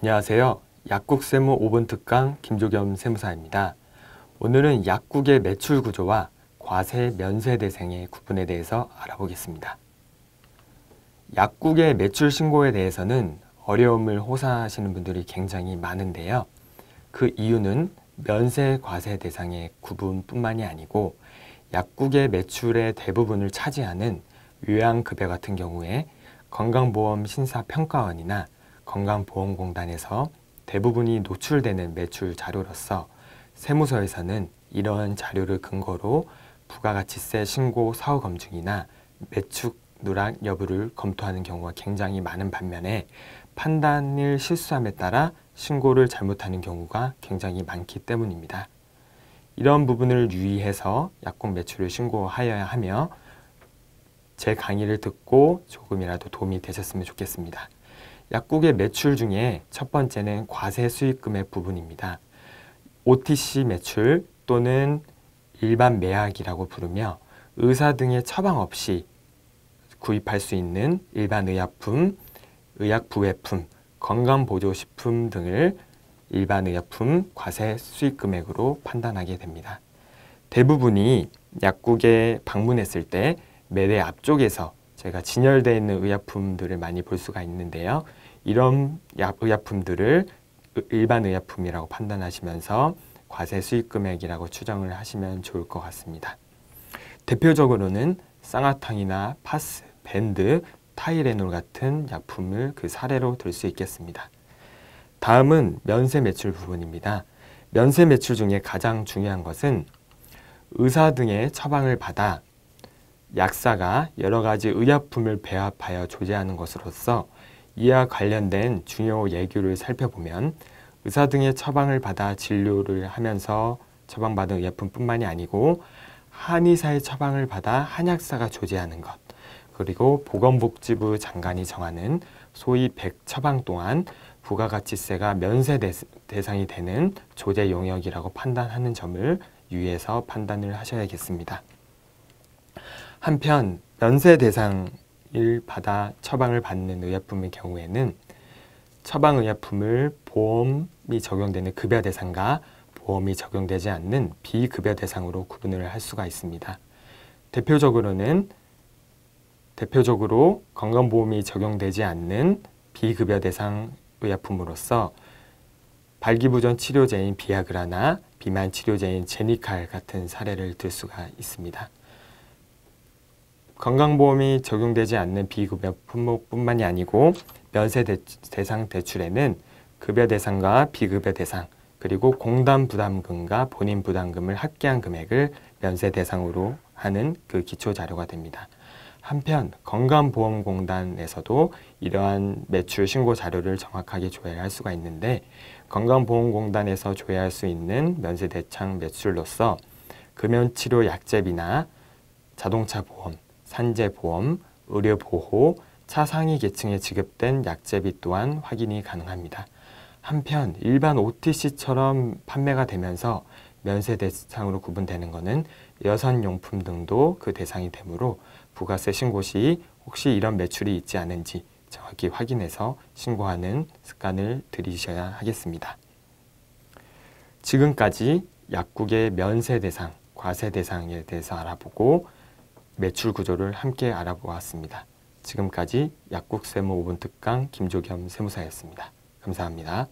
안녕하세요. 약국 세무 5분 특강 김조겸 세무사입니다. 오늘은 약국의 매출 구조와 과세 면세 대상의 구분에 대해서 알아보겠습니다. 약국의 매출 신고에 대해서는 어려움을 호사하시는 분들이 굉장히 많은데요. 그 이유는 면세 과세 대상의 구분뿐만이 아니고 약국의 매출의 대부분을 차지하는 요양급여 같은 경우에 건강보험 심사평가원이나 건강보험공단에서 대부분이 노출되는 매출 자료로서 세무서에서는 이러한 자료를 근거로 부가가치세 신고 사후 검증이나 매축 누락 여부를 검토하는 경우가 굉장히 많은 반면에 판단을 실수함에 따라 신고를 잘못하는 경우가 굉장히 많기 때문입니다. 이런 부분을 유의해서 약국 매출을 신고하여야 하며 제 강의를 듣고 조금이라도 도움이 되셨으면 좋겠습니다. 약국의 매출 중에 첫 번째는 과세 수익금의 부분입니다. OTC 매출 또는 일반 매약이라고 부르며 의사 등의 처방 없이 구입할 수 있는 일반 의약품, 의약부외품, 건강보조식품 등을 일반 의약품 과세 수익금액으로 판단하게 됩니다. 대부분이 약국에 방문했을 때 매대 앞쪽에서 저희가 진열되어 있는 의약품들을 많이 볼 수가 있는데요. 이런 의약품들을 일반 의약품이라고 판단하시면서 과세 수익 금액이라고 추정을 하시면 좋을 것 같습니다. 대표적으로는 쌍화탕이나 파스, 밴드, 타이레놀 같은 약품을 그 사례로 들 수 있겠습니다. 다음은 면세 매출 부분입니다. 면세 매출 중에 가장 중요한 것은 의사 등의 처방을 받아 약사가 여러 가지 의약품을 배합하여 조제하는 것으로서 이와 관련된 중요 예규를 살펴보면 의사 등의 처방을 받아 진료를 하면서 처방받은 의약품뿐만이 아니고 한의사의 처방을 받아 한약사가 조제하는 것 그리고 보건복지부 장관이 정하는 소위 백처방 또한 부가가치세가 면세 대상이 되는 조제 용역이라고 판단하는 점을 유의해서 판단을 하셔야겠습니다. 한편 면세 대상을 받아 처방을 받는 의약품의 경우에는 처방의약품을 보험이 적용되는 급여 대상과 보험이 적용되지 않는 비급여 대상으로 구분을 할 수가 있습니다. 대표적으로는 대표적으로 건강보험이 적용되지 않는 비급여 대상 의약품으로서 발기부전 치료제인 비아그라나 비만 치료제인 제니칼 같은 사례를 들 수가 있습니다. 건강보험이 적용되지 않는 비급여 품목뿐만이 아니고 면세 대상 대출에는 급여 대상과 비급여 대상 그리고 공단 부담금과 본인 부담금을 합계한 금액을 면세 대상으로 하는 그 기초 자료가 됩니다. 한편 건강보험공단에서도 이러한 매출 신고 자료를 정확하게 조회할 수가 있는데 건강보험공단에서 조회할 수 있는 면세 대창 매출로서 금연치료 약제비나 자동차 보험, 산재보험, 의료보호, 차상위 계층에 지급된 약제비 또한 확인이 가능합니다. 한편 일반 OTC처럼 판매가 되면서 면세 대상으로 구분되는 것은 여성용품 등도 그 대상이 되므로 부가세 신고 시 혹시 이런 매출이 있지 않은지 정확히 확인해서 신고하는 습관을 들이셔야 하겠습니다. 지금까지 약국의 면세 대상, 과세 대상에 대해서 알아보고 매출 구조를 함께 알아보았습니다. 지금까지 약국 세무 5분 특강 김조겸 세무사였습니다. 감사합니다.